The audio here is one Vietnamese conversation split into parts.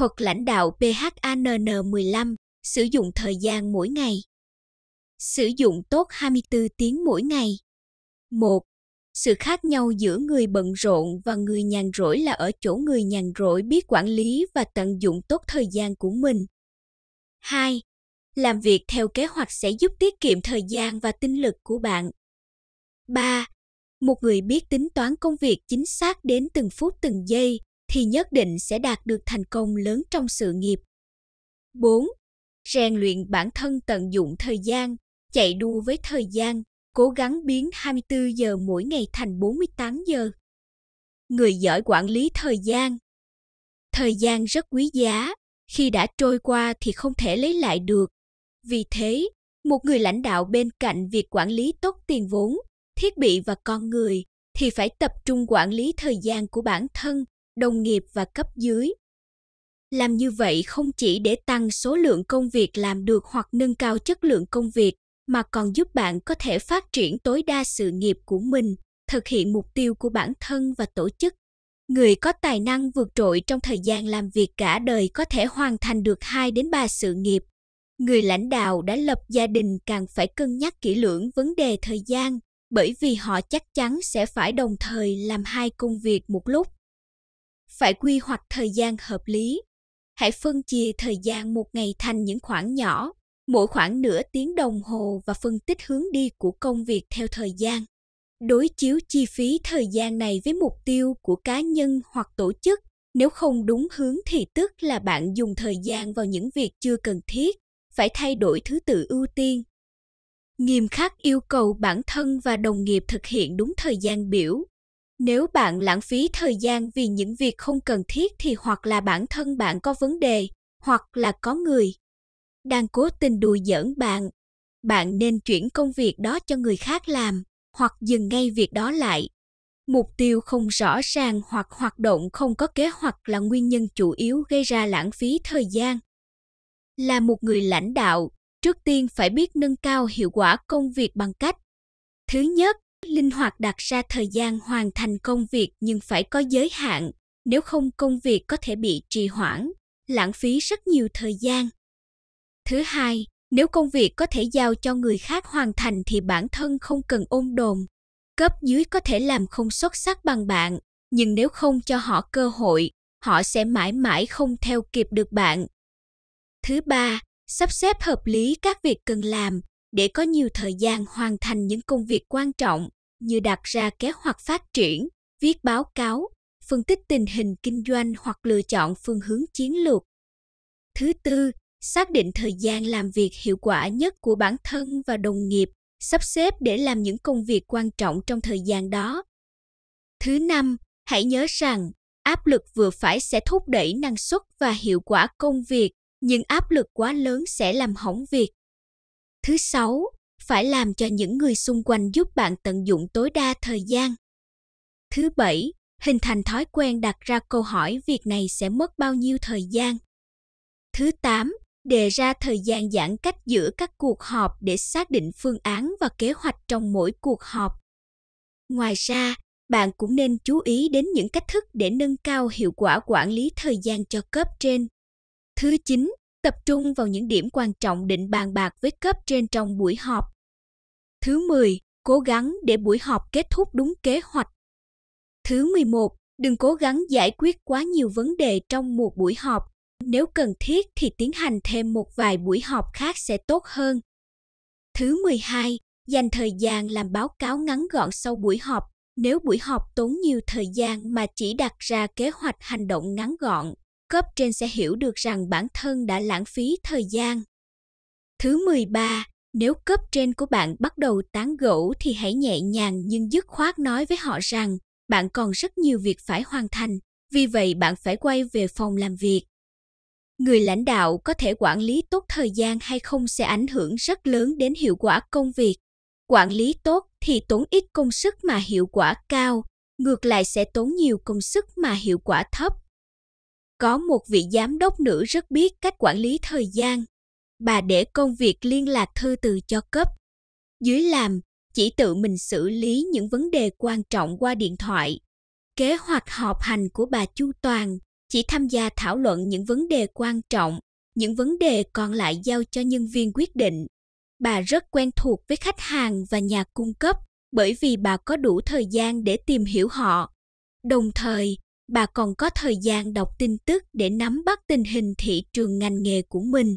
Thuật lãnh đạo PHANN15 sử dụng thời gian mỗi ngày. Sử dụng tốt 24 tiếng mỗi ngày. 1. Sự khác nhau giữa người bận rộn và người nhàn rỗi là ở chỗ người nhàn rỗi biết quản lý và tận dụng tốt thời gian của mình. 2. Làm việc theo kế hoạch sẽ giúp tiết kiệm thời gian và tinh lực của bạn. 3. Một người biết tính toán công việc chính xác đến từng phút từng giây thì nhất định sẽ đạt được thành công lớn trong sự nghiệp. 4. Rèn luyện bản thân tận dụng thời gian, chạy đua với thời gian, cố gắng biến 24 giờ mỗi ngày thành 48 giờ. Người giỏi quản lý thời gian. Thời gian rất quý giá, khi đã trôi qua thì không thể lấy lại được. Vì thế, một người lãnh đạo bên cạnh việc quản lý tốt tiền vốn, thiết bị và con người thì phải tập trung quản lý thời gian của bản thân đồng nghiệp và cấp dưới. Làm như vậy không chỉ để tăng số lượng công việc làm được hoặc nâng cao chất lượng công việc, mà còn giúp bạn có thể phát triển tối đa sự nghiệp của mình, thực hiện mục tiêu của bản thân và tổ chức. Người có tài năng vượt trội trong thời gian làm việc cả đời có thể hoàn thành được hai đến ba sự nghiệp. Người lãnh đạo đã lập gia đình càng phải cân nhắc kỹ lưỡng vấn đề thời gian, bởi vì họ chắc chắn sẽ phải đồng thời làm hai công việc một lúc phải quy hoạch thời gian hợp lý hãy phân chia thời gian một ngày thành những khoảng nhỏ mỗi khoảng nửa tiếng đồng hồ và phân tích hướng đi của công việc theo thời gian đối chiếu chi phí thời gian này với mục tiêu của cá nhân hoặc tổ chức nếu không đúng hướng thì tức là bạn dùng thời gian vào những việc chưa cần thiết phải thay đổi thứ tự ưu tiên nghiêm khắc yêu cầu bản thân và đồng nghiệp thực hiện đúng thời gian biểu nếu bạn lãng phí thời gian vì những việc không cần thiết thì hoặc là bản thân bạn có vấn đề hoặc là có người đang cố tình đùa giỡn bạn bạn nên chuyển công việc đó cho người khác làm hoặc dừng ngay việc đó lại mục tiêu không rõ ràng hoặc hoạt động không có kế hoạch là nguyên nhân chủ yếu gây ra lãng phí thời gian là một người lãnh đạo trước tiên phải biết nâng cao hiệu quả công việc bằng cách thứ nhất linh hoạt đặt ra thời gian hoàn thành công việc nhưng phải có giới hạn nếu không công việc có thể bị trì hoãn lãng phí rất nhiều thời gian thứ hai nếu công việc có thể giao cho người khác hoàn thành thì bản thân không cần ôm đồn cấp dưới có thể làm không xuất sắc bằng bạn nhưng nếu không cho họ cơ hội họ sẽ mãi mãi không theo kịp được bạn thứ ba sắp xếp hợp lý các việc cần làm để có nhiều thời gian hoàn thành những công việc quan trọng như đặt ra kế hoạch phát triển, viết báo cáo, phân tích tình hình kinh doanh hoặc lựa chọn phương hướng chiến lược. Thứ tư, xác định thời gian làm việc hiệu quả nhất của bản thân và đồng nghiệp, sắp xếp để làm những công việc quan trọng trong thời gian đó. Thứ năm, hãy nhớ rằng áp lực vừa phải sẽ thúc đẩy năng suất và hiệu quả công việc, nhưng áp lực quá lớn sẽ làm hỏng việc. Thứ sáu, phải làm cho những người xung quanh giúp bạn tận dụng tối đa thời gian. Thứ bảy, hình thành thói quen đặt ra câu hỏi việc này sẽ mất bao nhiêu thời gian. Thứ tám, đề ra thời gian giãn cách giữa các cuộc họp để xác định phương án và kế hoạch trong mỗi cuộc họp. Ngoài ra, bạn cũng nên chú ý đến những cách thức để nâng cao hiệu quả quản lý thời gian cho cấp trên. Thứ 9, tập trung vào những điểm quan trọng định bàn bạc với cấp trên trong buổi họp. Thứ 10, cố gắng để buổi họp kết thúc đúng kế hoạch. Thứ 11, đừng cố gắng giải quyết quá nhiều vấn đề trong một buổi họp. Nếu cần thiết thì tiến hành thêm một vài buổi họp khác sẽ tốt hơn. Thứ 12, dành thời gian làm báo cáo ngắn gọn sau buổi họp nếu buổi họp tốn nhiều thời gian mà chỉ đặt ra kế hoạch hành động ngắn gọn cấp trên sẽ hiểu được rằng bản thân đã lãng phí thời gian. Thứ 13, nếu cấp trên của bạn bắt đầu tán gẫu thì hãy nhẹ nhàng nhưng dứt khoát nói với họ rằng bạn còn rất nhiều việc phải hoàn thành, vì vậy bạn phải quay về phòng làm việc. Người lãnh đạo có thể quản lý tốt thời gian hay không sẽ ảnh hưởng rất lớn đến hiệu quả công việc. Quản lý tốt thì tốn ít công sức mà hiệu quả cao, ngược lại sẽ tốn nhiều công sức mà hiệu quả thấp. Có một vị giám đốc nữ rất biết cách quản lý thời gian. Bà để công việc liên lạc thư từ cho cấp. Dưới làm, chỉ tự mình xử lý những vấn đề quan trọng qua điện thoại. Kế hoạch họp hành của bà Chu Toàn chỉ tham gia thảo luận những vấn đề quan trọng, những vấn đề còn lại giao cho nhân viên quyết định. Bà rất quen thuộc với khách hàng và nhà cung cấp bởi vì bà có đủ thời gian để tìm hiểu họ. Đồng thời, bà còn có thời gian đọc tin tức để nắm bắt tình hình thị trường ngành nghề của mình.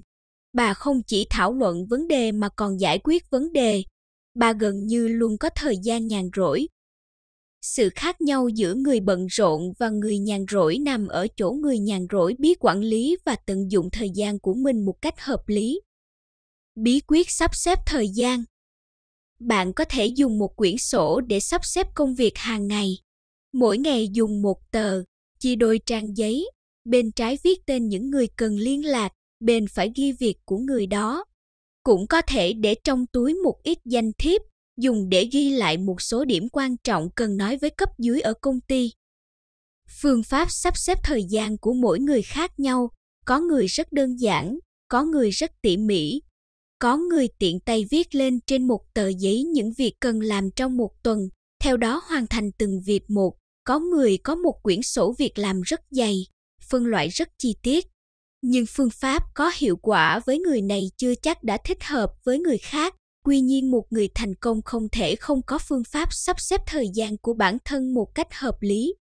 Bà không chỉ thảo luận vấn đề mà còn giải quyết vấn đề. Bà gần như luôn có thời gian nhàn rỗi. Sự khác nhau giữa người bận rộn và người nhàn rỗi nằm ở chỗ người nhàn rỗi biết quản lý và tận dụng thời gian của mình một cách hợp lý. Bí quyết sắp xếp thời gian bạn có thể dùng một quyển sổ để sắp xếp công việc hàng ngày Mỗi ngày dùng một tờ, chia đôi trang giấy, bên trái viết tên những người cần liên lạc, bên phải ghi việc của người đó. Cũng có thể để trong túi một ít danh thiếp, dùng để ghi lại một số điểm quan trọng cần nói với cấp dưới ở công ty. Phương pháp sắp xếp thời gian của mỗi người khác nhau, có người rất đơn giản, có người rất tỉ mỉ. Có người tiện tay viết lên trên một tờ giấy những việc cần làm trong một tuần, theo đó hoàn thành từng việc một. Có người có một quyển sổ việc làm rất dày, phân loại rất chi tiết, nhưng phương pháp có hiệu quả với người này chưa chắc đã thích hợp với người khác. Quy nhiên một người thành công không thể không có phương pháp sắp xếp thời gian của bản thân một cách hợp lý.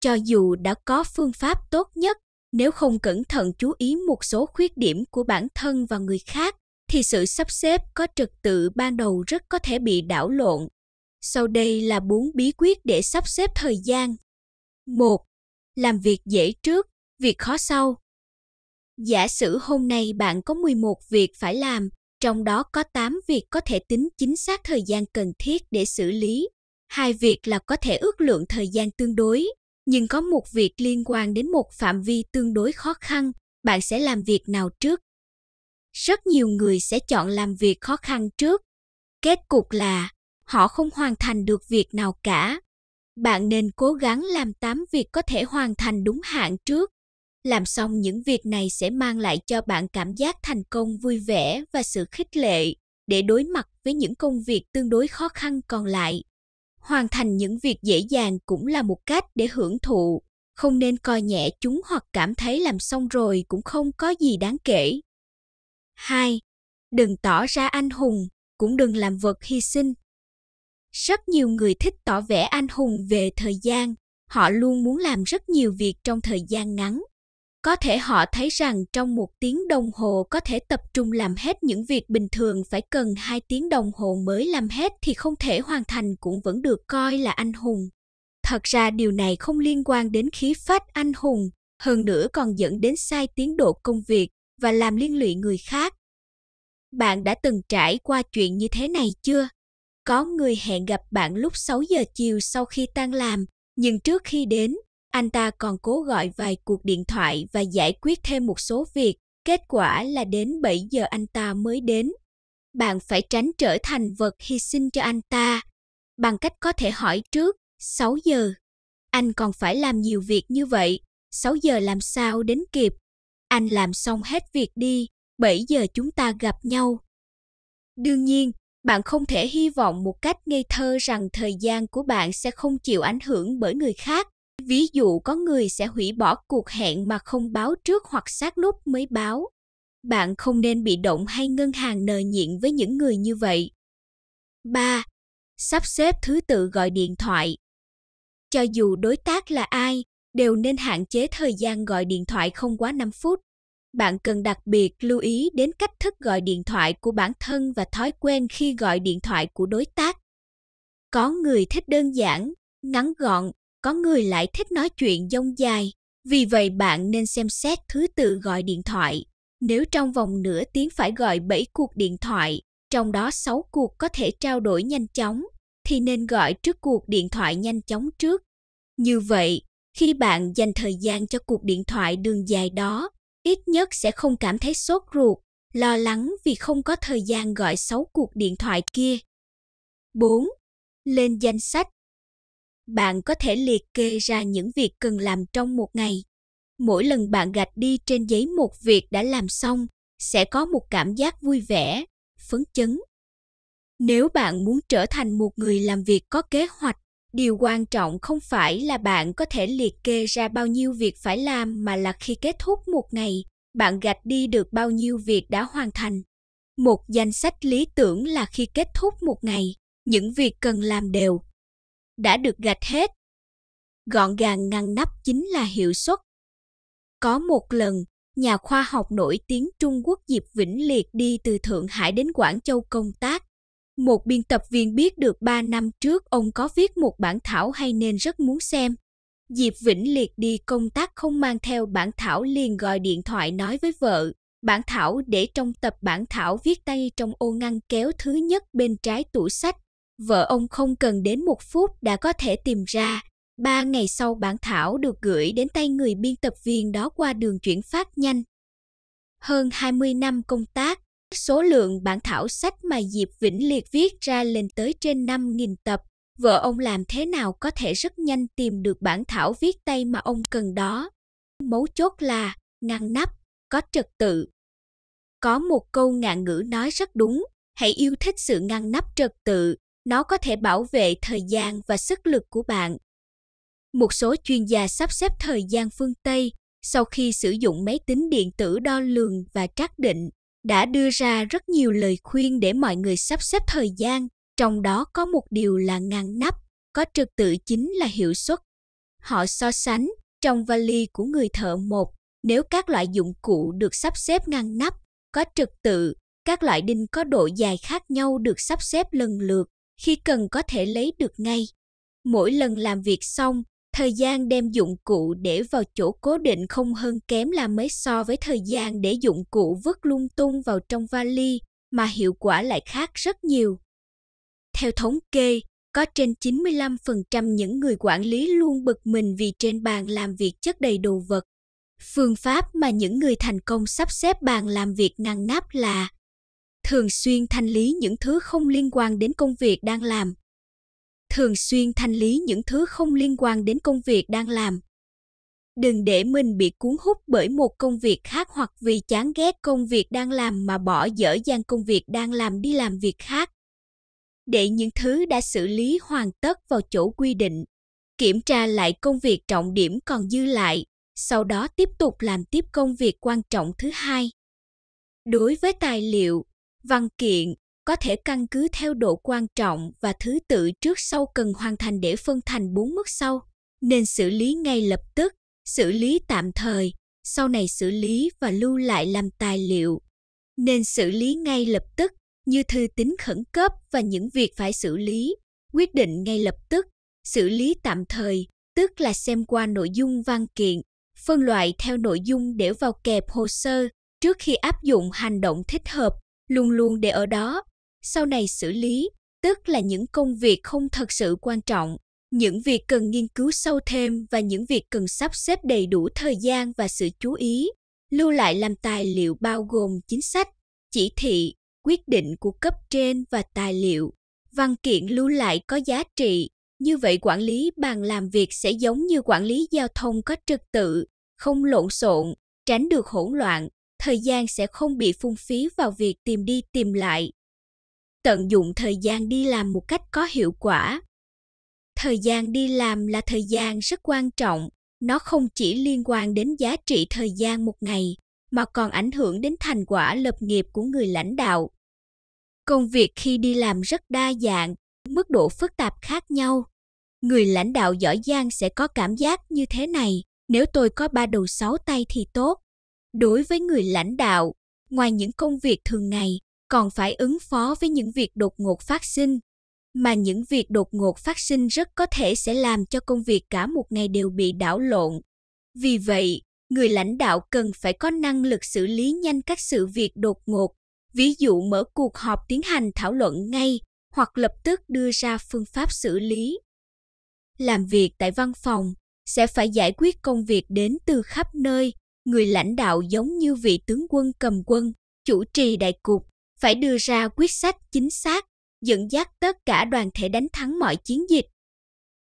Cho dù đã có phương pháp tốt nhất, nếu không cẩn thận chú ý một số khuyết điểm của bản thân và người khác thì sự sắp xếp có trật tự ban đầu rất có thể bị đảo lộn sau đây là bốn bí quyết để sắp xếp thời gian. 1. Làm việc dễ trước, việc khó sau. Giả sử hôm nay bạn có 11 việc phải làm, trong đó có 8 việc có thể tính chính xác thời gian cần thiết để xử lý. Hai việc là có thể ước lượng thời gian tương đối, nhưng có một việc liên quan đến một phạm vi tương đối khó khăn, bạn sẽ làm việc nào trước? Rất nhiều người sẽ chọn làm việc khó khăn trước. Kết cục là họ không hoàn thành được việc nào cả bạn nên cố gắng làm 8 việc có thể hoàn thành đúng hạn trước. Làm xong những việc này sẽ mang lại cho bạn cảm giác thành công vui vẻ và sự khích lệ để đối mặt với những công việc tương đối khó khăn còn lại. Hoàn thành những việc dễ dàng cũng là một cách để hưởng thụ, không nên coi nhẹ chúng hoặc cảm thấy làm xong rồi cũng không có gì đáng kể. 2. Đừng tỏ ra anh hùng, cũng đừng làm vật hy sinh rất nhiều người thích tỏ vẻ anh hùng về thời gian họ luôn muốn làm rất nhiều việc trong thời gian ngắn có thể họ thấy rằng trong một tiếng đồng hồ có thể tập trung làm hết những việc bình thường phải cần hai tiếng đồng hồ mới làm hết thì không thể hoàn thành cũng vẫn được coi là anh hùng thật ra điều này không liên quan đến khí phách anh hùng hơn nữa còn dẫn đến sai tiến độ công việc và làm liên lụy người khác bạn đã từng trải qua chuyện như thế này chưa có người hẹn gặp bạn lúc 6 giờ chiều sau khi tan làm, nhưng trước khi đến, anh ta còn cố gọi vài cuộc điện thoại và giải quyết thêm một số việc. Kết quả là đến 7 giờ anh ta mới đến. Bạn phải tránh trở thành vật hy sinh cho anh ta bằng cách có thể hỏi trước 6 giờ. Anh còn phải làm nhiều việc như vậy, 6 giờ làm sao đến kịp? Anh làm xong hết việc đi, 7 giờ chúng ta gặp nhau. Đương nhiên, bạn không thể hy vọng một cách ngây thơ rằng thời gian của bạn sẽ không chịu ảnh hưởng bởi người khác ví dụ có người sẽ hủy bỏ cuộc hẹn mà không báo trước hoặc sát nút mới báo bạn không nên bị động hay ngân hàng nờ nhịn với những người như vậy 3. Sắp xếp thứ tự gọi điện thoại. Cho dù đối tác là ai, đều nên hạn chế thời gian gọi điện thoại không quá 5 phút bạn cần đặc biệt lưu ý đến cách thức gọi điện thoại của bản thân và thói quen khi gọi điện thoại của đối tác. Có người thích đơn giản, ngắn gọn, có người lại thích nói chuyện dông dài, vì vậy bạn nên xem xét thứ tự gọi điện thoại. Nếu trong vòng nửa tiếng phải gọi 7 cuộc điện thoại, trong đó 6 cuộc có thể trao đổi nhanh chóng, thì nên gọi trước cuộc điện thoại nhanh chóng trước. Như vậy, khi bạn dành thời gian cho cuộc điện thoại đường dài đó ít nhất sẽ không cảm thấy sốt ruột, lo lắng vì không có thời gian gọi xấu cuộc điện thoại kia. 4. Lên danh sách Bạn có thể liệt kê ra những việc cần làm trong một ngày. Mỗi lần bạn gạch đi trên giấy một việc đã làm xong, sẽ có một cảm giác vui vẻ, phấn chấn. Nếu bạn muốn trở thành một người làm việc có kế hoạch, điều quan trọng không phải là bạn có thể liệt kê ra bao nhiêu việc phải làm mà là khi kết thúc một ngày bạn gạch đi được bao nhiêu việc đã hoàn thành một danh sách lý tưởng là khi kết thúc một ngày những việc cần làm đều đã được gạch hết gọn gàng ngăn nắp chính là hiệu suất có một lần nhà khoa học nổi tiếng trung quốc diệp vĩnh liệt đi từ thượng hải đến quảng châu công tác một biên tập viên biết được 3 năm trước ông có viết một bản thảo hay nên rất muốn xem. Diệp Vĩnh Liệt đi công tác không mang theo bản thảo liền gọi điện thoại nói với vợ. Bản thảo để trong tập bản thảo viết tay trong ô ngăn kéo thứ nhất bên trái tủ sách. Vợ ông không cần đến một phút đã có thể tìm ra. Ba ngày sau bản thảo được gửi đến tay người biên tập viên đó qua đường chuyển phát nhanh. Hơn 20 năm công tác, số lượng bản thảo sách mà Diệp Vĩnh Liệt viết ra lên tới trên 5.000 tập. Vợ ông làm thế nào có thể rất nhanh tìm được bản thảo viết tay mà ông cần đó. Mấu chốt là ngăn nắp, có trật tự. Có một câu ngạn ngữ nói rất đúng, hãy yêu thích sự ngăn nắp trật tự, nó có thể bảo vệ thời gian và sức lực của bạn. Một số chuyên gia sắp xếp thời gian phương Tây sau khi sử dụng máy tính điện tử đo lường và trắc định đã đưa ra rất nhiều lời khuyên để mọi người sắp xếp thời gian, trong đó có một điều là ngăn nắp, có trật tự chính là hiệu suất. Họ so sánh trong vali của người thợ một, nếu các loại dụng cụ được sắp xếp ngăn nắp, có trật tự, các loại đinh có độ dài khác nhau được sắp xếp lần lượt, khi cần có thể lấy được ngay. Mỗi lần làm việc xong, thời gian đem dụng cụ để vào chỗ cố định không hơn kém là mấy so với thời gian để dụng cụ vứt lung tung vào trong vali mà hiệu quả lại khác rất nhiều. Theo thống kê, có trên 95% những người quản lý luôn bực mình vì trên bàn làm việc chất đầy đồ vật. Phương pháp mà những người thành công sắp xếp bàn làm việc ngăn nắp là thường xuyên thanh lý những thứ không liên quan đến công việc đang làm thường xuyên thanh lý những thứ không liên quan đến công việc đang làm đừng để mình bị cuốn hút bởi một công việc khác hoặc vì chán ghét công việc đang làm mà bỏ dở dang công việc đang làm đi làm việc khác để những thứ đã xử lý hoàn tất vào chỗ quy định kiểm tra lại công việc trọng điểm còn dư lại sau đó tiếp tục làm tiếp công việc quan trọng thứ hai đối với tài liệu văn kiện có thể căn cứ theo độ quan trọng và thứ tự trước sau cần hoàn thành để phân thành bốn mức sau nên xử lý ngay lập tức xử lý tạm thời sau này xử lý và lưu lại làm tài liệu nên xử lý ngay lập tức như thư tín khẩn cấp và những việc phải xử lý quyết định ngay lập tức xử lý tạm thời tức là xem qua nội dung văn kiện phân loại theo nội dung để vào kẹp hồ sơ trước khi áp dụng hành động thích hợp luôn luôn để ở đó sau này xử lý, tức là những công việc không thật sự quan trọng, những việc cần nghiên cứu sâu thêm và những việc cần sắp xếp đầy đủ thời gian và sự chú ý, lưu lại làm tài liệu bao gồm chính sách, chỉ thị, quyết định của cấp trên và tài liệu. Văn kiện lưu lại có giá trị, như vậy quản lý bàn làm việc sẽ giống như quản lý giao thông có trật tự, không lộn xộn, tránh được hỗn loạn, thời gian sẽ không bị phung phí vào việc tìm đi tìm lại, tận dụng thời gian đi làm một cách có hiệu quả thời gian đi làm là thời gian rất quan trọng nó không chỉ liên quan đến giá trị thời gian một ngày mà còn ảnh hưởng đến thành quả lập nghiệp của người lãnh đạo công việc khi đi làm rất đa dạng mức độ phức tạp khác nhau người lãnh đạo giỏi giang sẽ có cảm giác như thế này nếu tôi có ba đầu sáu tay thì tốt đối với người lãnh đạo ngoài những công việc thường ngày còn phải ứng phó với những việc đột ngột phát sinh mà những việc đột ngột phát sinh rất có thể sẽ làm cho công việc cả một ngày đều bị đảo lộn vì vậy người lãnh đạo cần phải có năng lực xử lý nhanh các sự việc đột ngột ví dụ mở cuộc họp tiến hành thảo luận ngay hoặc lập tức đưa ra phương pháp xử lý làm việc tại văn phòng sẽ phải giải quyết công việc đến từ khắp nơi người lãnh đạo giống như vị tướng quân cầm quân chủ trì đại cục phải đưa ra quyết sách chính xác dẫn dắt tất cả đoàn thể đánh thắng mọi chiến dịch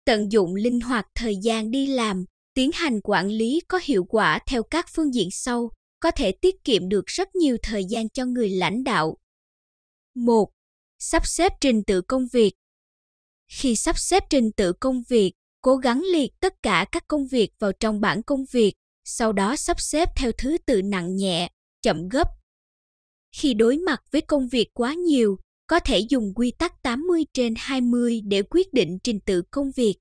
tận dụng linh hoạt thời gian đi làm tiến hành quản lý có hiệu quả theo các phương diện sau có thể tiết kiệm được rất nhiều thời gian cho người lãnh đạo. một Sắp xếp trình tự công việc. Khi sắp xếp trình tự công việc, cố gắng liệt tất cả các công việc vào trong bảng công việc, sau đó sắp xếp theo thứ tự nặng nhẹ, chậm gấp khi đối mặt với công việc quá nhiều, có thể dùng quy tắc 80 trên 20 để quyết định trình tự công việc.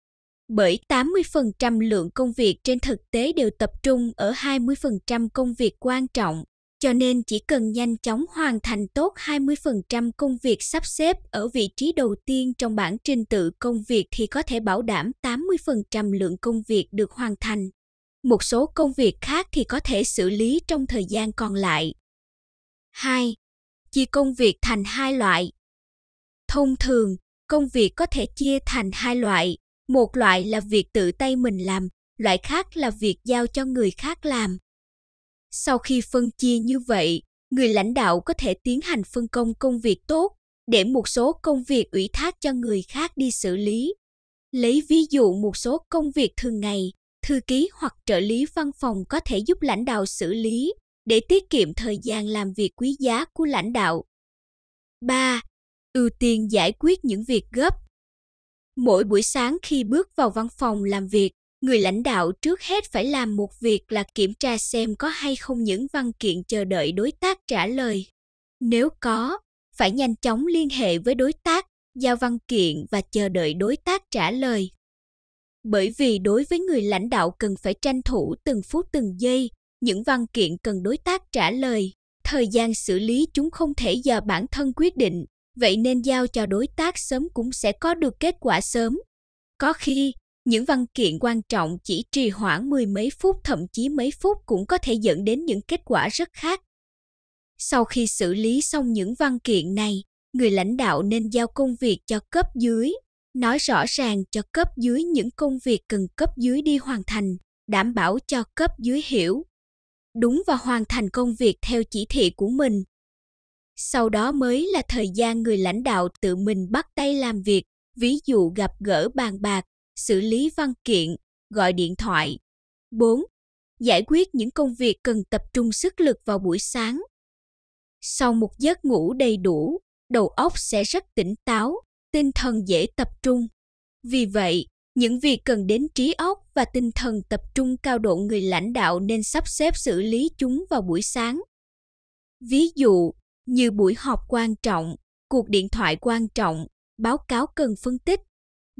Bởi 80% lượng công việc trên thực tế đều tập trung ở 20% công việc quan trọng, cho nên chỉ cần nhanh chóng hoàn thành tốt 20% công việc sắp xếp ở vị trí đầu tiên trong bảng trình tự công việc thì có thể bảo đảm 80% lượng công việc được hoàn thành. Một số công việc khác thì có thể xử lý trong thời gian còn lại. 2. Chia công việc thành hai loại. Thông thường, công việc có thể chia thành hai loại, một loại là việc tự tay mình làm, loại khác là việc giao cho người khác làm. Sau khi phân chia như vậy, người lãnh đạo có thể tiến hành phân công công việc tốt để một số công việc ủy thác cho người khác đi xử lý. Lấy ví dụ một số công việc thường ngày, thư ký hoặc trợ lý văn phòng có thể giúp lãnh đạo xử lý để tiết kiệm thời gian làm việc quý giá của lãnh đạo. 3. Ưu tiên giải quyết những việc gấp. Mỗi buổi sáng khi bước vào văn phòng làm việc, người lãnh đạo trước hết phải làm một việc là kiểm tra xem có hay không những văn kiện chờ đợi đối tác trả lời. Nếu có, phải nhanh chóng liên hệ với đối tác, giao văn kiện và chờ đợi đối tác trả lời. Bởi vì đối với người lãnh đạo cần phải tranh thủ từng phút từng giây những văn kiện cần đối tác trả lời thời gian xử lý chúng không thể do bản thân quyết định vậy nên giao cho đối tác sớm cũng sẽ có được kết quả sớm có khi những văn kiện quan trọng chỉ trì hoãn mười mấy phút thậm chí mấy phút cũng có thể dẫn đến những kết quả rất khác sau khi xử lý xong những văn kiện này người lãnh đạo nên giao công việc cho cấp dưới nói rõ ràng cho cấp dưới những công việc cần cấp dưới đi hoàn thành đảm bảo cho cấp dưới hiểu đúng và hoàn thành công việc theo chỉ thị của mình sau đó mới là thời gian người lãnh đạo tự mình bắt tay làm việc ví dụ gặp gỡ bàn bạc xử lý văn kiện gọi điện thoại 4. Giải quyết những công việc cần tập trung sức lực vào buổi sáng. Sau một giấc ngủ đầy đủ, đầu óc sẽ rất tỉnh táo, tinh thần dễ tập trung. Vì vậy, những việc cần đến trí óc và tinh thần tập trung cao độ người lãnh đạo nên sắp xếp xử lý chúng vào buổi sáng ví dụ như buổi họp quan trọng cuộc điện thoại quan trọng báo cáo cần phân tích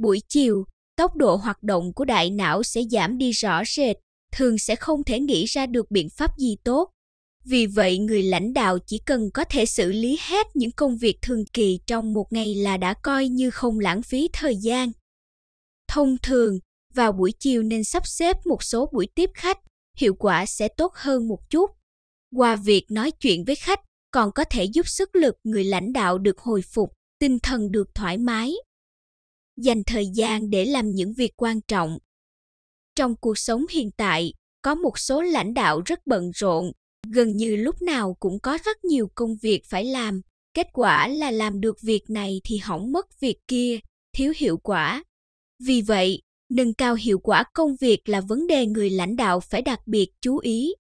buổi chiều tốc độ hoạt động của đại não sẽ giảm đi rõ rệt thường sẽ không thể nghĩ ra được biện pháp gì tốt vì vậy người lãnh đạo chỉ cần có thể xử lý hết những công việc thường kỳ trong một ngày là đã coi như không lãng phí thời gian thông thường vào buổi chiều nên sắp xếp một số buổi tiếp khách, hiệu quả sẽ tốt hơn một chút. Qua việc nói chuyện với khách còn có thể giúp sức lực người lãnh đạo được hồi phục, tinh thần được thoải mái. Dành thời gian để làm những việc quan trọng. Trong cuộc sống hiện tại, có một số lãnh đạo rất bận rộn, gần như lúc nào cũng có rất nhiều công việc phải làm. Kết quả là làm được việc này thì hỏng mất việc kia, thiếu hiệu quả vì vậy, nâng cao hiệu quả công việc là vấn đề người lãnh đạo phải đặc biệt chú ý.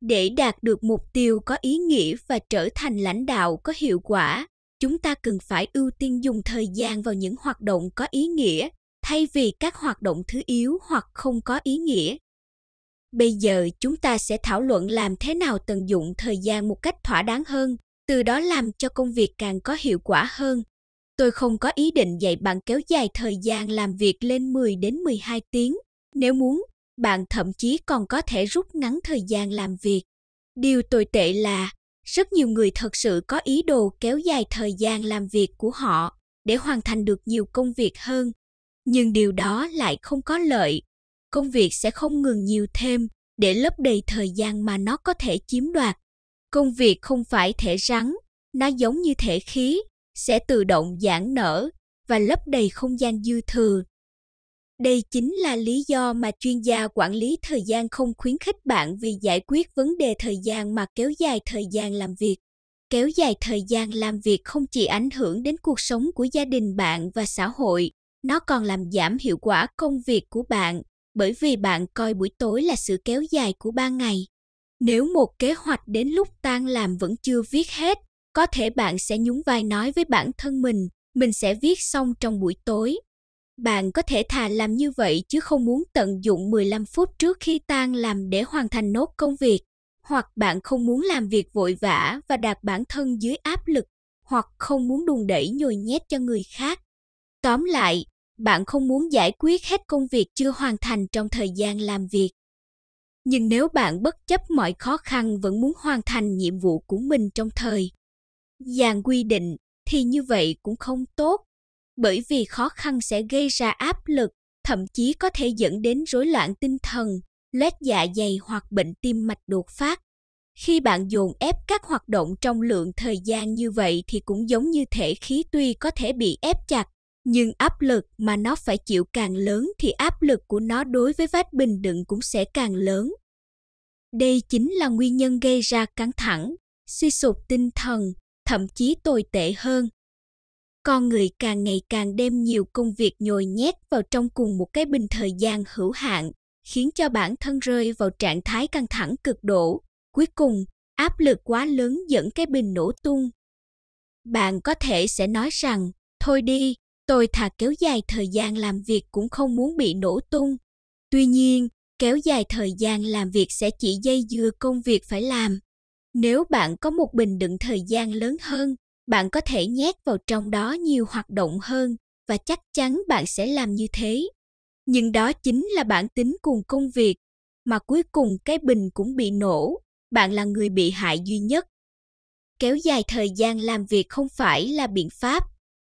Để đạt được mục tiêu có ý nghĩa và trở thành lãnh đạo có hiệu quả, chúng ta cần phải ưu tiên dùng thời gian vào những hoạt động có ý nghĩa thay vì các hoạt động thứ yếu hoặc không có ý nghĩa. Bây giờ chúng ta sẽ thảo luận làm thế nào tận dụng thời gian một cách thỏa đáng hơn, từ đó làm cho công việc càng có hiệu quả hơn Tôi không có ý định dạy bạn kéo dài thời gian làm việc lên 10 đến 12 tiếng. Nếu muốn, bạn thậm chí còn có thể rút ngắn thời gian làm việc. Điều tồi tệ là rất nhiều người thật sự có ý đồ kéo dài thời gian làm việc của họ để hoàn thành được nhiều công việc hơn, nhưng điều đó lại không có lợi. Công việc sẽ không ngừng nhiều thêm để lấp đầy thời gian mà nó có thể chiếm đoạt. Công việc không phải thể rắn, nó giống như thể khí, sẽ tự động giãn nở và lấp đầy không gian dư thừa. Đây chính là lý do mà chuyên gia quản lý thời gian không khuyến khích bạn vì giải quyết vấn đề thời gian mà kéo dài thời gian làm việc. Kéo dài thời gian làm việc không chỉ ảnh hưởng đến cuộc sống của gia đình bạn và xã hội, nó còn làm giảm hiệu quả công việc của bạn bởi vì bạn coi buổi tối là sự kéo dài của ban ngày. Nếu một kế hoạch đến lúc tan làm vẫn chưa viết hết, có thể bạn sẽ nhún vai nói với bản thân mình mình sẽ viết xong trong buổi tối bạn có thể thà làm như vậy chứ không muốn tận dụng 15 phút trước khi tan làm để hoàn thành nốt công việc, hoặc bạn không muốn làm việc vội vã và đặt bản thân dưới áp lực, hoặc không muốn đùn đẩy nhồi nhét cho người khác. Tóm lại, bạn không muốn giải quyết hết công việc chưa hoàn thành trong thời gian làm việc. Nhưng nếu bạn bất chấp mọi khó khăn vẫn muốn hoàn thành nhiệm vụ của mình trong thời dàn quy định thì như vậy cũng không tốt bởi vì khó khăn sẽ gây ra áp lực thậm chí có thể dẫn đến rối loạn tinh thần loét dạ dày hoặc bệnh tim mạch đột phát khi bạn dồn ép các hoạt động trong lượng thời gian như vậy thì cũng giống như thể khí tuy có thể bị ép chặt nhưng áp lực mà nó phải chịu càng lớn thì áp lực của nó đối với vách bình đựng cũng sẽ càng lớn đây chính là nguyên nhân gây ra căng thẳng suy sụp tinh thần thậm chí tồi tệ hơn. Con người càng ngày càng đem nhiều công việc nhồi nhét vào trong cùng một cái bình thời gian hữu hạn, khiến cho bản thân rơi vào trạng thái căng thẳng cực độ. Cuối cùng, áp lực quá lớn dẫn cái bình nổ tung. Bạn có thể sẽ nói rằng, thôi đi, tôi thà kéo dài thời gian làm việc cũng không muốn bị nổ tung. Tuy nhiên, kéo dài thời gian làm việc sẽ chỉ dây dưa công việc phải làm nếu bạn có một bình đựng thời gian lớn hơn bạn có thể nhét vào trong đó nhiều hoạt động hơn và chắc chắn bạn sẽ làm như thế nhưng đó chính là bản tính cùng công việc mà cuối cùng cái bình cũng bị nổ bạn là người bị hại duy nhất kéo dài thời gian làm việc không phải là biện pháp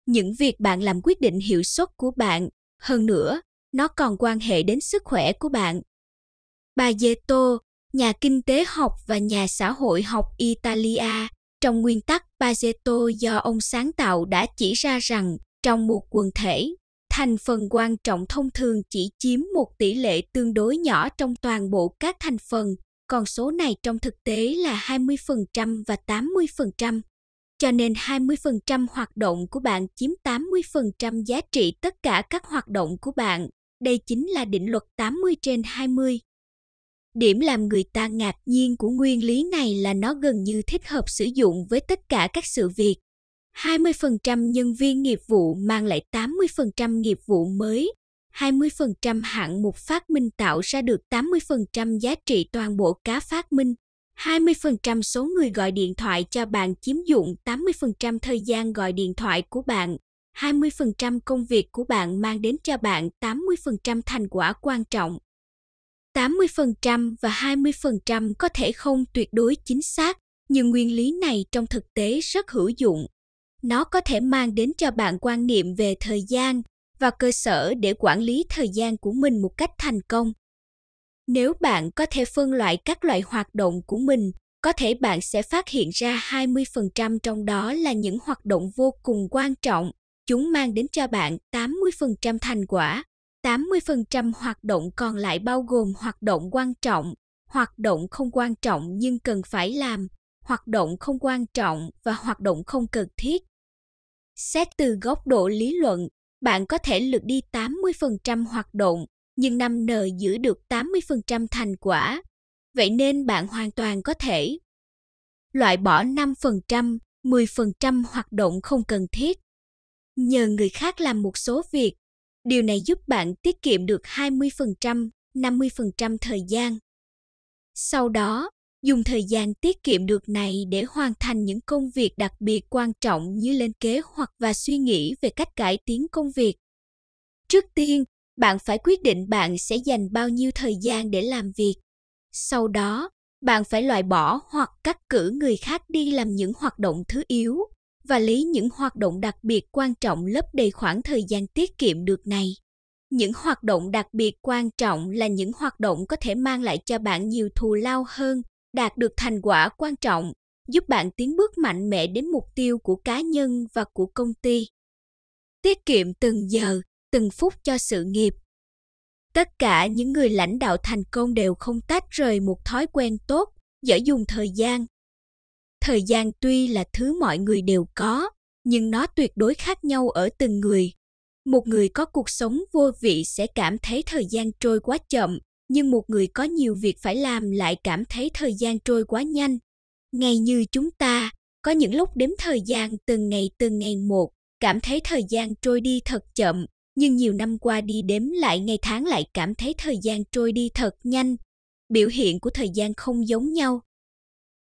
những việc bạn làm quyết định hiệu suất của bạn hơn nữa nó còn quan hệ đến sức khỏe của bạn bà dê tô nhà kinh tế học và nhà xã hội học Italia trong nguyên tắc Pareto do ông sáng tạo đã chỉ ra rằng trong một quần thể, thành phần quan trọng thông thường chỉ chiếm một tỷ lệ tương đối nhỏ trong toàn bộ các thành phần, còn số này trong thực tế là 20% và 80%. Cho nên 20% hoạt động của bạn chiếm 80% giá trị tất cả các hoạt động của bạn. Đây chính là định luật 80 trên 20. Điểm làm người ta ngạc nhiên của nguyên lý này là nó gần như thích hợp sử dụng với tất cả các sự việc. 20% nhân viên nghiệp vụ mang lại 80% nghiệp vụ mới, 20% hạng mục phát minh tạo ra được 80% giá trị toàn bộ cá phát minh, 20% số người gọi điện thoại cho bạn chiếm dụng 80% thời gian gọi điện thoại của bạn, 20% công việc của bạn mang đến cho bạn 80% thành quả quan trọng. 80% và 20% có thể không tuyệt đối chính xác, nhưng nguyên lý này trong thực tế rất hữu dụng. Nó có thể mang đến cho bạn quan niệm về thời gian và cơ sở để quản lý thời gian của mình một cách thành công. Nếu bạn có thể phân loại các loại hoạt động của mình, có thể bạn sẽ phát hiện ra 20% trong đó là những hoạt động vô cùng quan trọng. Chúng mang đến cho bạn 80% thành quả 80% hoạt động còn lại bao gồm hoạt động quan trọng, hoạt động không quan trọng nhưng cần phải làm, hoạt động không quan trọng và hoạt động không cần thiết. Xét từ góc độ lý luận, bạn có thể lược đi 80% hoạt động nhưng 5N giữ được 80% thành quả. Vậy nên bạn hoàn toàn có thể loại bỏ 5%, 10% hoạt động không cần thiết. Nhờ người khác làm một số việc Điều này giúp bạn tiết kiệm được 20%, 50% thời gian. Sau đó, dùng thời gian tiết kiệm được này để hoàn thành những công việc đặc biệt quan trọng như lên kế hoạch và suy nghĩ về cách cải tiến công việc. Trước tiên, bạn phải quyết định bạn sẽ dành bao nhiêu thời gian để làm việc. Sau đó, bạn phải loại bỏ hoặc cắt cử người khác đi làm những hoạt động thứ yếu và lấy những hoạt động đặc biệt quan trọng lấp đầy khoảng thời gian tiết kiệm được này những hoạt động đặc biệt quan trọng là những hoạt động có thể mang lại cho bạn nhiều thù lao hơn đạt được thành quả quan trọng giúp bạn tiến bước mạnh mẽ đến mục tiêu của cá nhân và của công ty tiết kiệm từng giờ từng phút cho sự nghiệp tất cả những người lãnh đạo thành công đều không tách rời một thói quen tốt dễ dùng thời gian thời gian tuy là thứ mọi người đều có nhưng nó tuyệt đối khác nhau ở từng người một người có cuộc sống vô vị sẽ cảm thấy thời gian trôi quá chậm nhưng một người có nhiều việc phải làm lại cảm thấy thời gian trôi quá nhanh ngay như chúng ta có những lúc đếm thời gian từng ngày từng ngày một cảm thấy thời gian trôi đi thật chậm nhưng nhiều năm qua đi đếm lại ngày tháng lại cảm thấy thời gian trôi đi thật nhanh biểu hiện của thời gian không giống nhau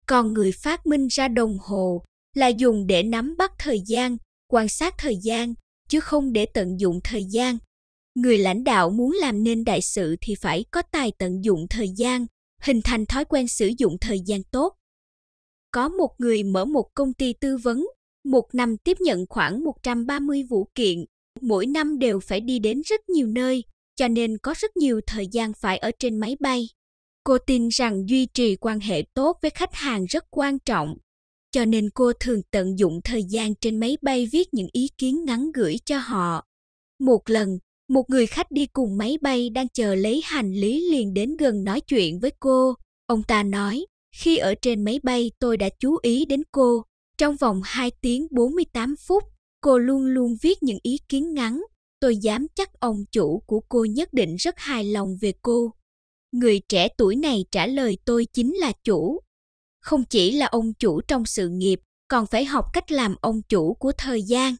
còn người phát minh ra đồng hồ là dùng để nắm bắt thời gian quan sát thời gian chứ không để tận dụng thời gian người lãnh đạo muốn làm nên đại sự thì phải có tài tận dụng thời gian hình thành thói quen sử dụng thời gian tốt có một người mở một công ty tư vấn một năm tiếp nhận khoảng 130 vụ kiện, mỗi năm đều phải đi đến rất nhiều nơi, cho nên có rất nhiều thời gian phải ở trên máy bay cô tin rằng duy trì quan hệ tốt với khách hàng rất quan trọng cho nên cô thường tận dụng thời gian trên máy bay viết những ý kiến ngắn gửi cho họ một lần một người khách đi cùng máy bay đang chờ lấy hành lý liền đến gần nói chuyện với cô ông ta nói khi ở trên máy bay tôi đã chú ý đến cô trong vòng 2 tiếng 48 phút cô luôn luôn viết những ý kiến ngắn tôi dám chắc ông chủ của cô nhất định rất hài lòng về cô người trẻ tuổi này trả lời tôi chính là chủ không chỉ là ông chủ trong sự nghiệp còn phải học cách làm ông chủ của thời gian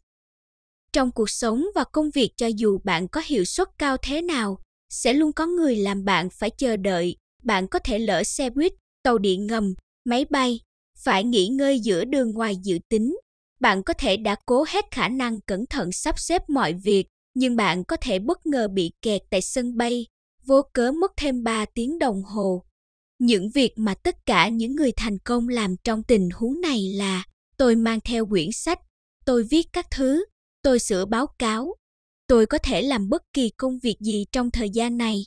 trong cuộc sống và công việc cho dù bạn có hiệu suất cao thế nào sẽ luôn có người làm bạn phải chờ đợi bạn có thể lỡ xe buýt tàu điện ngầm máy bay phải nghỉ ngơi giữa đường ngoài dự tính bạn có thể đã cố hết khả năng cẩn thận sắp xếp mọi việc nhưng bạn có thể bất ngờ bị kẹt tại sân bay vô cớ mất thêm 3 tiếng đồng hồ. Những việc mà tất cả những người thành công làm trong tình huống này là tôi mang theo quyển sách, tôi viết các thứ, tôi sửa báo cáo, tôi có thể làm bất kỳ công việc gì trong thời gian này.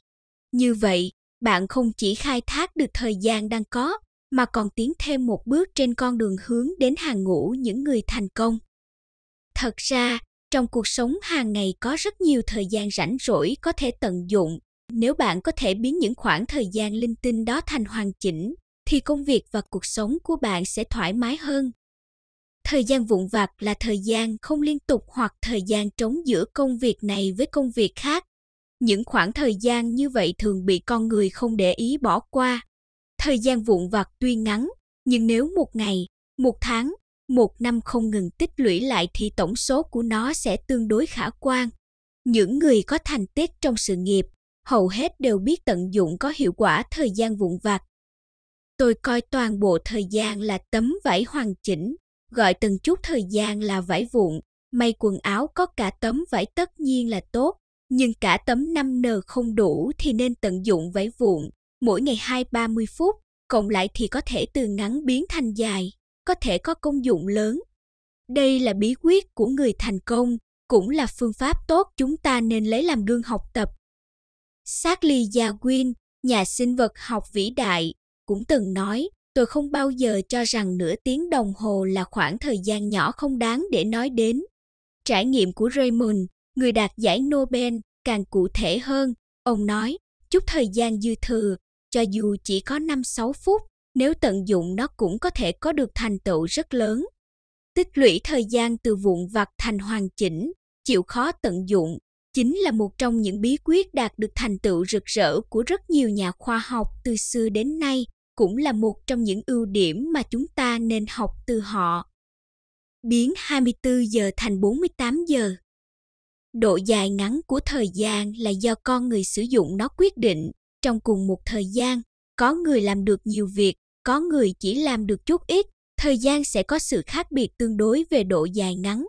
Như vậy, bạn không chỉ khai thác được thời gian đang có, mà còn tiến thêm một bước trên con đường hướng đến hàng ngũ những người thành công. Thật ra, trong cuộc sống hàng ngày có rất nhiều thời gian rảnh rỗi có thể tận dụng nếu bạn có thể biến những khoảng thời gian linh tinh đó thành hoàn chỉnh, thì công việc và cuộc sống của bạn sẽ thoải mái hơn. Thời gian vụn vặt là thời gian không liên tục hoặc thời gian trống giữa công việc này với công việc khác. Những khoảng thời gian như vậy thường bị con người không để ý bỏ qua. Thời gian vụn vặt tuy ngắn, nhưng nếu một ngày, một tháng, một năm không ngừng tích lũy lại thì tổng số của nó sẽ tương đối khả quan. Những người có thành tích trong sự nghiệp hầu hết đều biết tận dụng có hiệu quả thời gian vụn vặt. Tôi coi toàn bộ thời gian là tấm vải hoàn chỉnh, gọi từng chút thời gian là vải vụn, may quần áo có cả tấm vải tất nhiên là tốt, nhưng cả tấm 5N không đủ thì nên tận dụng vải vụn, mỗi ngày 2-30 phút, cộng lại thì có thể từ ngắn biến thành dài, có thể có công dụng lớn. Đây là bí quyết của người thành công, cũng là phương pháp tốt chúng ta nên lấy làm gương học tập Charlie Darwin, nhà sinh vật học vĩ đại, cũng từng nói tôi không bao giờ cho rằng nửa tiếng đồng hồ là khoảng thời gian nhỏ không đáng để nói đến. Trải nghiệm của Raymond, người đạt giải Nobel, càng cụ thể hơn. Ông nói, chút thời gian dư thừa, cho dù chỉ có 5-6 phút, nếu tận dụng nó cũng có thể có được thành tựu rất lớn. Tích lũy thời gian từ vụn vặt thành hoàn chỉnh, chịu khó tận dụng chính là một trong những bí quyết đạt được thành tựu rực rỡ của rất nhiều nhà khoa học từ xưa đến nay cũng là một trong những ưu điểm mà chúng ta nên học từ họ. Biến 24 giờ thành 48 giờ. Độ dài ngắn của thời gian là do con người sử dụng nó quyết định. Trong cùng một thời gian, có người làm được nhiều việc, có người chỉ làm được chút ít, thời gian sẽ có sự khác biệt tương đối về độ dài ngắn.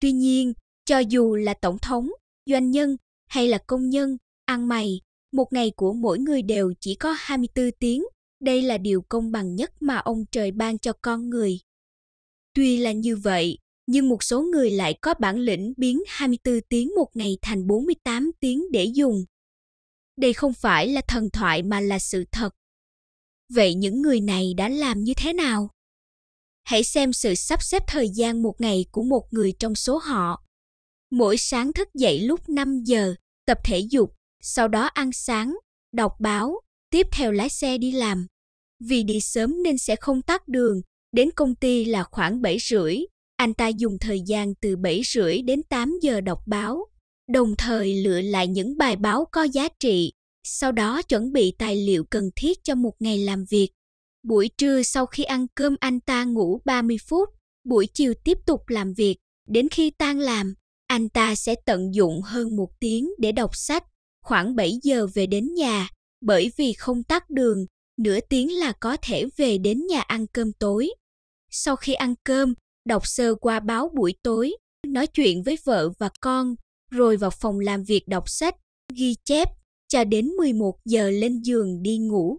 Tuy nhiên, cho dù là tổng thống, doanh nhân hay là công nhân, ăn mày, một ngày của mỗi người đều chỉ có 24 tiếng, đây là điều công bằng nhất mà ông trời ban cho con người. Tuy là như vậy, nhưng một số người lại có bản lĩnh biến 24 tiếng một ngày thành 48 tiếng để dùng. Đây không phải là thần thoại mà là sự thật. Vậy những người này đã làm như thế nào? Hãy xem sự sắp xếp thời gian một ngày của một người trong số họ. Mỗi sáng thức dậy lúc 5 giờ, tập thể dục, sau đó ăn sáng, đọc báo, tiếp theo lái xe đi làm. Vì đi sớm nên sẽ không tắt đường, đến công ty là khoảng 7 rưỡi. Anh ta dùng thời gian từ 7 rưỡi đến 8 giờ đọc báo, đồng thời lựa lại những bài báo có giá trị, sau đó chuẩn bị tài liệu cần thiết cho một ngày làm việc. Buổi trưa sau khi ăn cơm anh ta ngủ 30 phút, buổi chiều tiếp tục làm việc, đến khi tan làm, anh ta sẽ tận dụng hơn một tiếng để đọc sách, khoảng 7 giờ về đến nhà, bởi vì không tắt đường, nửa tiếng là có thể về đến nhà ăn cơm tối. Sau khi ăn cơm, đọc sơ qua báo buổi tối, nói chuyện với vợ và con, rồi vào phòng làm việc đọc sách, ghi chép, cho đến 11 giờ lên giường đi ngủ.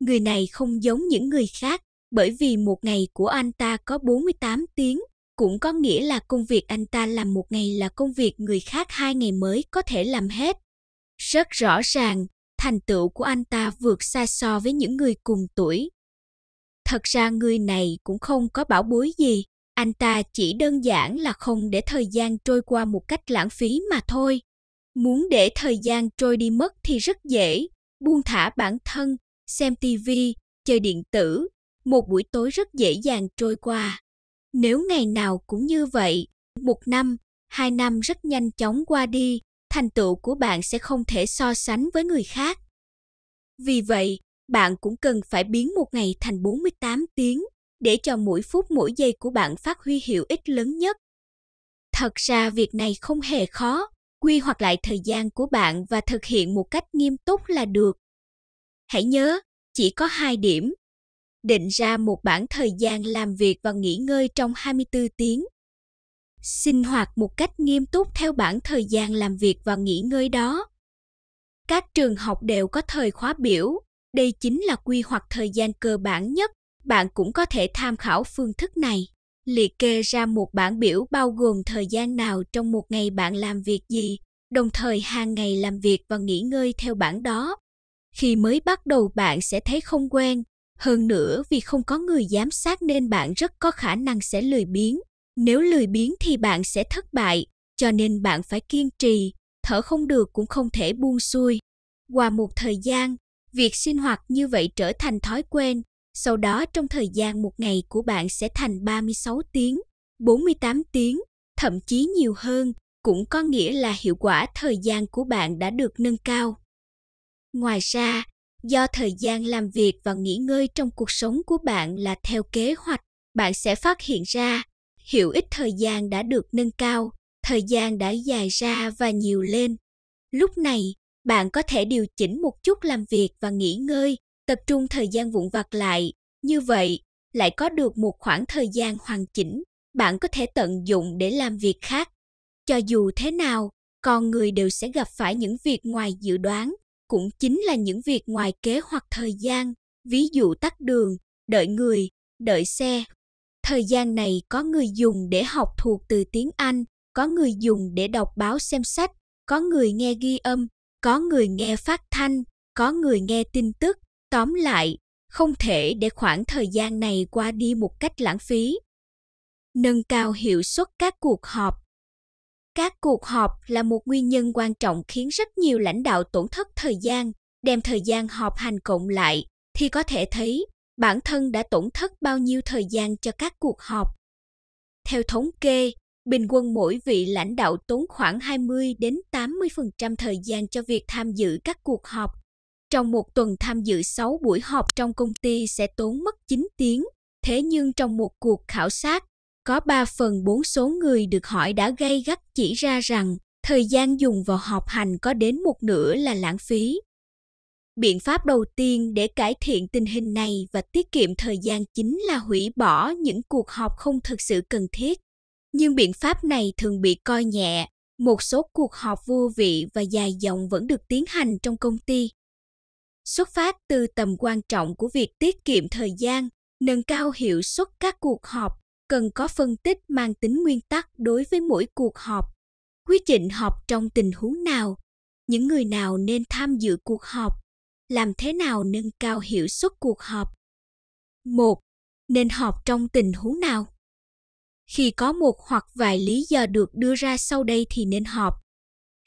Người này không giống những người khác, bởi vì một ngày của anh ta có 48 tiếng, cũng có nghĩa là công việc anh ta làm một ngày là công việc người khác hai ngày mới có thể làm hết. Rất rõ ràng, thành tựu của anh ta vượt xa so với những người cùng tuổi. Thật ra người này cũng không có bảo bối gì, anh ta chỉ đơn giản là không để thời gian trôi qua một cách lãng phí mà thôi. Muốn để thời gian trôi đi mất thì rất dễ, buông thả bản thân, xem tivi, chơi điện tử, một buổi tối rất dễ dàng trôi qua. Nếu ngày nào cũng như vậy, một năm, hai năm rất nhanh chóng qua đi, thành tựu của bạn sẽ không thể so sánh với người khác. Vì vậy, bạn cũng cần phải biến một ngày thành 48 tiếng để cho mỗi phút mỗi giây của bạn phát huy hiệu ích lớn nhất. Thật ra việc này không hề khó, quy hoạch lại thời gian của bạn và thực hiện một cách nghiêm túc là được. Hãy nhớ, chỉ có hai điểm, định ra một bảng thời gian làm việc và nghỉ ngơi trong 24 tiếng. Sinh hoạt một cách nghiêm túc theo bảng thời gian làm việc và nghỉ ngơi đó. Các trường học đều có thời khóa biểu, đây chính là quy hoạch thời gian cơ bản nhất, bạn cũng có thể tham khảo phương thức này. Liệt kê ra một bảng biểu bao gồm thời gian nào trong một ngày bạn làm việc gì, đồng thời hàng ngày làm việc và nghỉ ngơi theo bảng đó. Khi mới bắt đầu bạn sẽ thấy không quen, hơn nữa vì không có người giám sát nên bạn rất có khả năng sẽ lười biếng. Nếu lười biếng thì bạn sẽ thất bại, cho nên bạn phải kiên trì, thở không được cũng không thể buông xuôi. Qua một thời gian, việc sinh hoạt như vậy trở thành thói quen, sau đó trong thời gian một ngày của bạn sẽ thành 36 tiếng, 48 tiếng, thậm chí nhiều hơn, cũng có nghĩa là hiệu quả thời gian của bạn đã được nâng cao. Ngoài ra, do thời gian làm việc và nghỉ ngơi trong cuộc sống của bạn là theo kế hoạch bạn sẽ phát hiện ra hiệu ích thời gian đã được nâng cao thời gian đã dài ra và nhiều lên lúc này bạn có thể điều chỉnh một chút làm việc và nghỉ ngơi tập trung thời gian vụn vặt lại như vậy lại có được một khoảng thời gian hoàn chỉnh bạn có thể tận dụng để làm việc khác cho dù thế nào con người đều sẽ gặp phải những việc ngoài dự đoán cũng chính là những việc ngoài kế hoạch thời gian, ví dụ tắt đường, đợi người, đợi xe. Thời gian này có người dùng để học thuộc từ tiếng Anh, có người dùng để đọc báo xem sách, có người nghe ghi âm, có người nghe phát thanh, có người nghe tin tức. Tóm lại, không thể để khoảng thời gian này qua đi một cách lãng phí. Nâng cao hiệu suất các cuộc họp các cuộc họp là một nguyên nhân quan trọng khiến rất nhiều lãnh đạo tổn thất thời gian, đem thời gian họp hành cộng lại thì có thể thấy bản thân đã tổn thất bao nhiêu thời gian cho các cuộc họp. Theo thống kê, bình quân mỗi vị lãnh đạo tốn khoảng 20 đến 80% thời gian cho việc tham dự các cuộc họp. Trong một tuần tham dự 6 buổi họp trong công ty sẽ tốn mất 9 tiếng, thế nhưng trong một cuộc khảo sát, có 3 phần 4 số người được hỏi đã gây gắt chỉ ra rằng thời gian dùng vào học hành có đến một nửa là lãng phí. Biện pháp đầu tiên để cải thiện tình hình này và tiết kiệm thời gian chính là hủy bỏ những cuộc họp không thực sự cần thiết. Nhưng biện pháp này thường bị coi nhẹ, một số cuộc họp vô vị và dài dòng vẫn được tiến hành trong công ty. Xuất phát từ tầm quan trọng của việc tiết kiệm thời gian, nâng cao hiệu suất các cuộc họp cần có phân tích mang tính nguyên tắc đối với mỗi cuộc họp quyết định họp trong tình huống nào những người nào nên tham dự cuộc họp làm thế nào nâng cao hiệu suất cuộc họp một nên họp trong tình huống nào khi có một hoặc vài lý do được đưa ra sau đây thì nên họp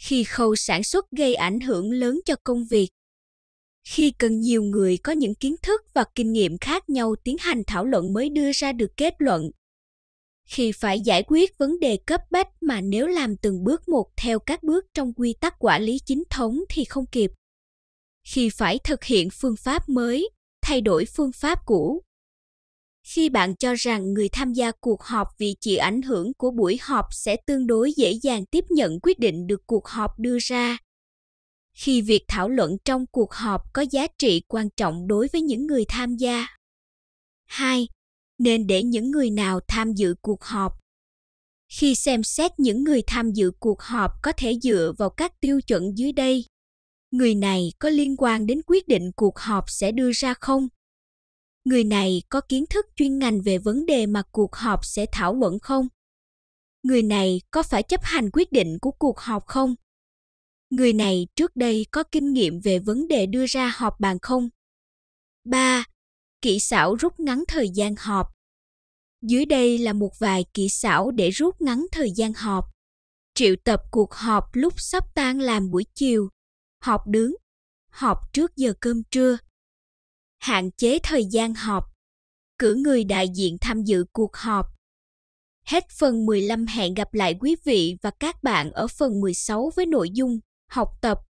khi khâu sản xuất gây ảnh hưởng lớn cho công việc khi cần nhiều người có những kiến thức và kinh nghiệm khác nhau tiến hành thảo luận mới đưa ra được kết luận khi phải giải quyết vấn đề cấp bách mà nếu làm từng bước một theo các bước trong quy tắc quản lý chính thống thì không kịp khi phải thực hiện phương pháp mới thay đổi phương pháp cũ khi bạn cho rằng người tham gia cuộc họp vì chịu ảnh hưởng của buổi họp sẽ tương đối dễ dàng tiếp nhận quyết định được cuộc họp đưa ra khi việc thảo luận trong cuộc họp có giá trị quan trọng đối với những người tham gia 2 nên để những người nào tham dự cuộc họp khi xem xét những người tham dự cuộc họp có thể dựa vào các tiêu chuẩn dưới đây người này có liên quan đến quyết định cuộc họp sẽ đưa ra không người này có kiến thức chuyên ngành về vấn đề mà cuộc họp sẽ thảo luận không người này có phải chấp hành quyết định của cuộc họp không người này trước đây có kinh nghiệm về vấn đề đưa ra họp bàn không ba kỹ xảo rút ngắn thời gian họp. Dưới đây là một vài kỹ xảo để rút ngắn thời gian họp. Triệu tập cuộc họp lúc sắp tan làm buổi chiều, họp đứng, họp trước giờ cơm trưa. Hạn chế thời gian họp, cử người đại diện tham dự cuộc họp. Hết phần 15 hẹn gặp lại quý vị và các bạn ở phần 16 với nội dung học tập